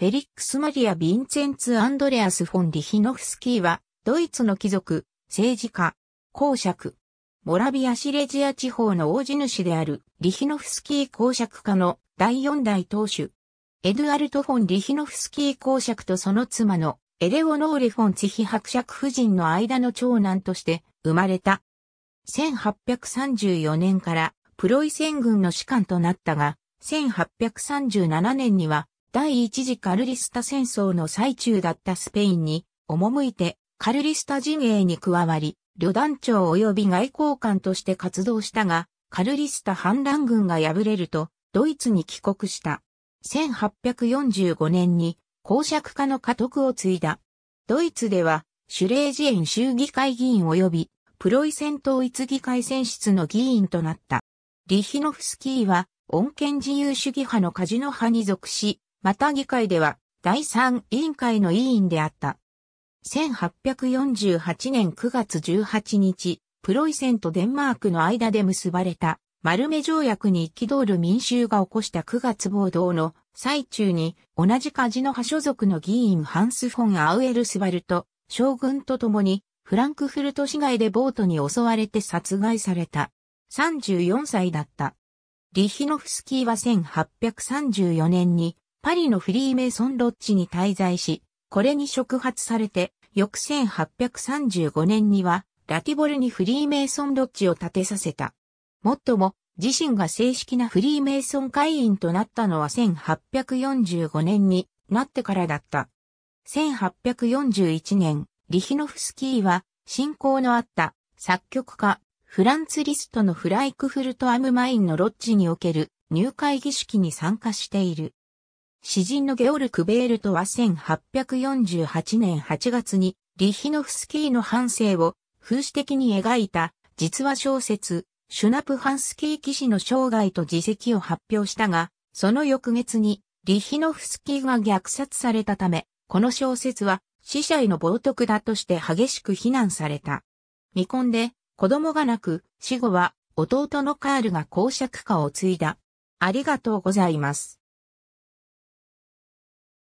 フェリックス・マリア・ヴィンツェンツ・アンドレアス・フォン・リヒノフスキーは、ドイツの貴族、政治家、公爵、モラビア・シレジア地方の王子主である、リヒノフスキー公爵家の第四代当主、エドゥアルト・フォン・リヒノフスキー公爵とその妻の、エレオノーレ・フォン・ツヒ伯爵夫人の間の長男として生まれた。1834年からプロイセン軍の士官となったが、1837年には第一次カルリスタ戦争の最中だったスペインに、赴いて、カルリスタ陣営に加わり、旅団長及び外交官として活動したが、カルリスタ反乱軍が敗れると、ドイツに帰国した。1845年に公爵家の家督を継いだ。ドイツでは、シュレージエン州議会議員及び、プロイセン統一議会選出の議員となった。リヒノフスキーは、穏健自由主義派のカジノ派に属し、また議会では第3委員会の委員であった。1848年9月18日、プロイセンとデンマークの間で結ばれた丸目条約に憤る民衆が起こした9月暴動の最中に同じカジノ派所属の議員ハンス・フォン・アウエルスバルト将軍と共にフランクフルト市街でボートに襲われて殺害された。34歳だった。リヒノフスキーは1834年にパリのフリーメイソンロッジに滞在し、これに触発されて、翌1835年には、ラティボルにフリーメイソンロッジを建てさせた。もっとも、自身が正式なフリーメイソン会員となったのは1845年になってからだった。1841年、リヒノフスキーは、信仰のあった作曲家、フランツ・リストのフライクフルト・アム・マインのロッジにおける入会儀式に参加している。詩人のゲオルク・ベールトは1848年8月にリヒノフスキーの半生を風刺的に描いた実話小説シュナプハンスキー騎士の生涯と自責を発表したが、その翌月にリヒノフスキーが虐殺されたため、この小説は死者への冒涜だとして激しく非難された。未婚で子供がなく死後は弟のカールが公爵家を継いだ。ありがとうございます。